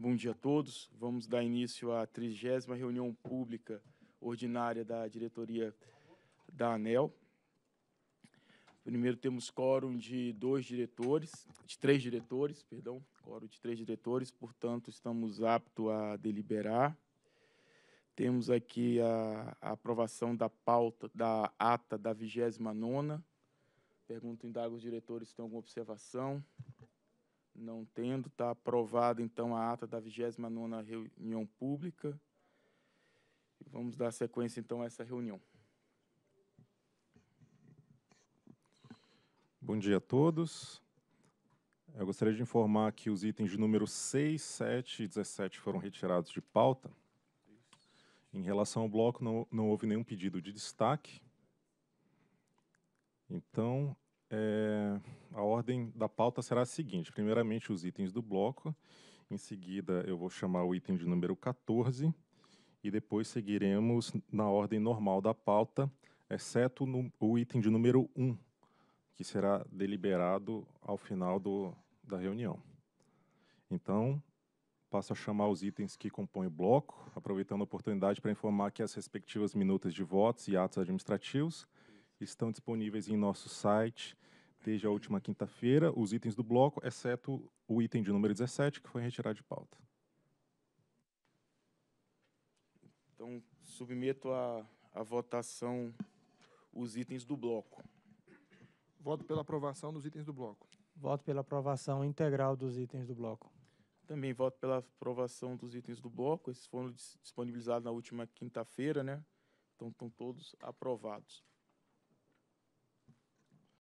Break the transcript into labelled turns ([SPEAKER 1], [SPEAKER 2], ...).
[SPEAKER 1] Bom dia a todos. Vamos dar início à 30 reunião pública ordinária da diretoria da ANEL. Primeiro temos quórum de dois diretores, de três diretores, perdão, quórum de três diretores, portanto, estamos aptos a deliberar. Temos aqui a, a aprovação da pauta da ata da 29 nona. Pergunto indago os diretores se tem alguma observação. Não tendo, está aprovada, então, a ata da 29ª reunião pública. vamos dar sequência, então, a essa reunião.
[SPEAKER 2] Bom dia a todos. Eu gostaria de informar que os itens de número 6, 7 e 17 foram retirados de pauta. Em relação ao bloco, não, não houve nenhum pedido de destaque. Então, é, a ordem da pauta será a seguinte: primeiramente, os itens do bloco, em seguida, eu vou chamar o item de número 14, e depois seguiremos na ordem normal da pauta, exceto no, o item de número 1, que será deliberado ao final do, da reunião. Então, passo a chamar os itens que compõem o bloco, aproveitando a oportunidade para informar que as respectivas minutas de votos e atos administrativos estão disponíveis em nosso site desde a última quinta-feira, os itens do bloco, exceto o item de número 17, que foi retirado de pauta.
[SPEAKER 1] Então, submeto à, a votação os itens do bloco. Voto pela aprovação dos itens do bloco. Voto pela aprovação integral dos itens do bloco. Também voto pela aprovação dos itens do bloco. Esses foram disponibilizados na última quinta-feira, né? Então, estão todos aprovados.